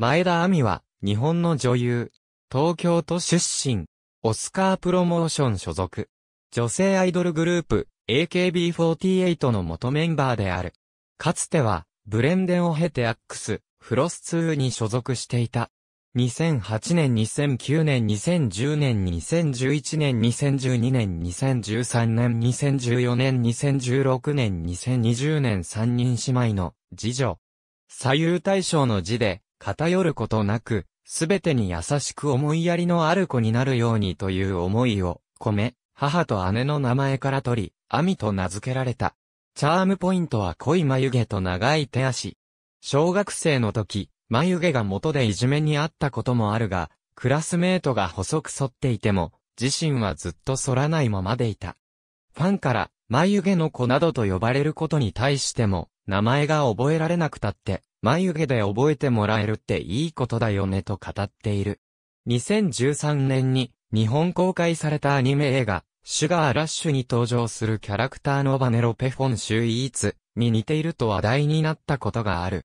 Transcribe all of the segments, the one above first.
前田亜美は、日本の女優。東京都出身。オスカープロモーション所属。女性アイドルグループ、AKB48 の元メンバーである。かつては、ブレンデンを経てアックス、フロス2に所属していた。2008年、2009年、2010年、2011年、2012年、2013年、2014年、2016年、2020年3人姉妹の次女。左右対称の字で、偏ることなく、すべてに優しく思いやりのある子になるようにという思いを込め、母と姉の名前から取り、アミと名付けられた。チャームポイントは濃い眉毛と長い手足。小学生の時、眉毛が元でいじめにあったこともあるが、クラスメートが細く剃っていても、自身はずっと剃らないままでいた。ファンから、眉毛の子などと呼ばれることに対しても、名前が覚えられなくたって、眉毛で覚えてもらえるっていいことだよねと語っている。2013年に日本公開されたアニメ映画、シュガーラッシュに登場するキャラクターのバネロペフォンシュイーツに似ていると話題になったことがある。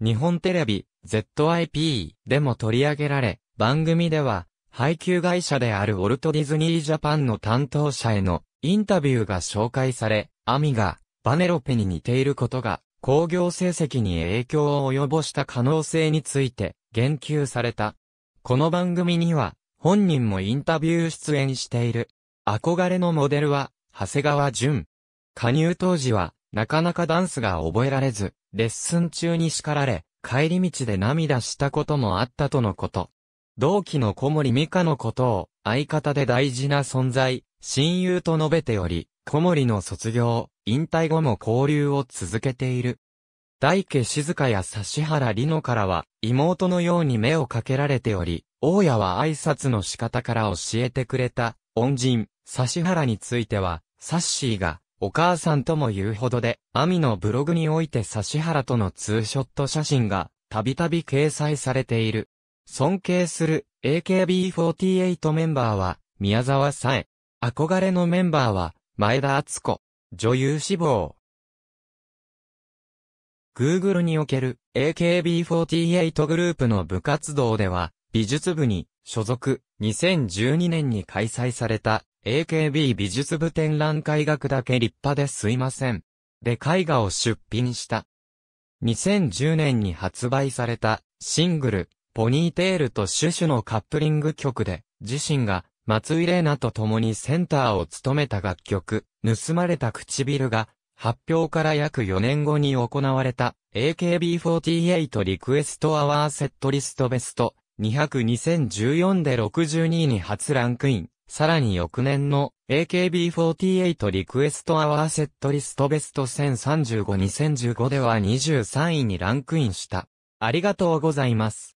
日本テレビ、ZIP でも取り上げられ、番組では、配給会社であるオルト・ディズニー・ジャパンの担当者へのインタビューが紹介され、アミがバネロペに似ていることが工業成績に影響を及ぼした可能性について言及された。この番組には本人もインタビュー出演している。憧れのモデルは長谷川淳。加入当時はなかなかダンスが覚えられず、レッスン中に叱られ、帰り道で涙したこともあったとのこと。同期の小森美香のことを相方で大事な存在、親友と述べており、小森の卒業、引退後も交流を続けている。大家静香や指原里乃からは、妹のように目をかけられており、大家は挨拶の仕方から教えてくれた、恩人、指原については、サッシーが、お母さんとも言うほどで、アミのブログにおいて指原とのツーショット写真が、たびたび掲載されている。尊敬する AKB48 メンバーは、宮沢さえ。憧れのメンバーは、前田敦子、女優志望。Google における AKB48 グループの部活動では、美術部に所属、2012年に開催された AKB 美術部展覧会学だけ立派ですいません。で絵画を出品した。2010年に発売されたシングル、ポニーテールとシュシュのカップリング曲で、自身が松井玲奈と共にセンターを務めた楽曲、盗まれた唇が、発表から約4年後に行われた AKB48 リクエストアワーセットリストベスト200-2014で62位に初ランクイン。さらに翌年の AKB48 リクエストアワーセットリストベスト1035-2015では23位にランクインした。ありがとうございます。